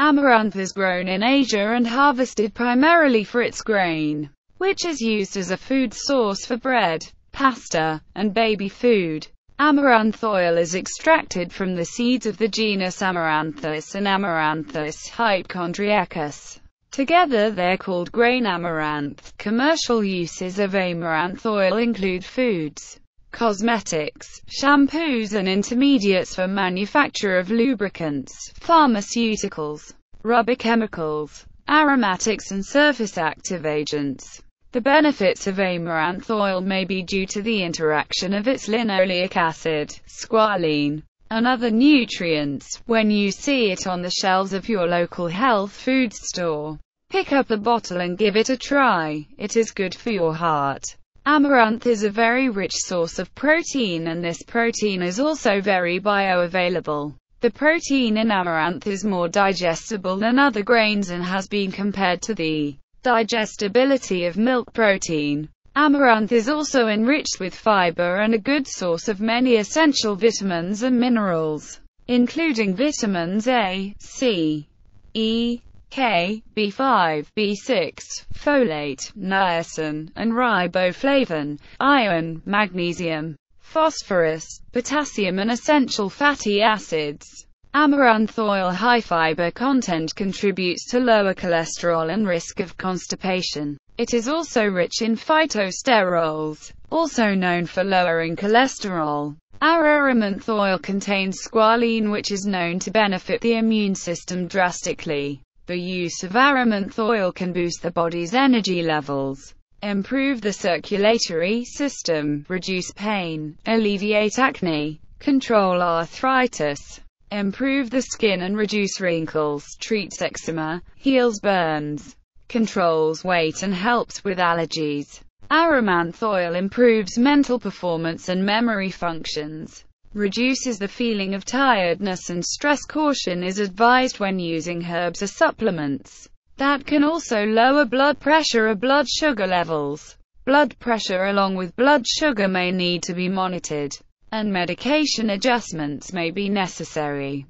Amaranth is grown in Asia and harvested primarily for its grain, which is used as a food source for bread, pasta, and baby food. Amaranth oil is extracted from the seeds of the genus Amaranthus and Amaranthus hypochondriacus. Together they're called grain amaranth. Commercial uses of amaranth oil include foods, cosmetics, shampoos and intermediates for manufacture of lubricants, pharmaceuticals, rubber chemicals, aromatics and surface active agents. The benefits of amaranth oil may be due to the interaction of its linoleic acid, squalene, and other nutrients. When you see it on the shelves of your local health food store, pick up a bottle and give it a try. It is good for your heart. Amaranth is a very rich source of protein and this protein is also very bioavailable. The protein in amaranth is more digestible than other grains and has been compared to the digestibility of milk protein. Amaranth is also enriched with fiber and a good source of many essential vitamins and minerals, including vitamins A, C, E, K, B5, B6, folate, niacin, and riboflavin, iron, magnesium, phosphorus, potassium and essential fatty acids. Amaranth oil high fiber content contributes to lower cholesterol and risk of constipation. It is also rich in phytosterols, also known for lowering cholesterol. Amaranth oil contains squalene which is known to benefit the immune system drastically. The use of aramanth oil can boost the body's energy levels, improve the circulatory system, reduce pain, alleviate acne, control arthritis, improve the skin and reduce wrinkles, treats eczema, heals burns, controls weight and helps with allergies. Aramanth oil improves mental performance and memory functions reduces the feeling of tiredness and stress. Caution is advised when using herbs or supplements that can also lower blood pressure or blood sugar levels. Blood pressure along with blood sugar may need to be monitored, and medication adjustments may be necessary.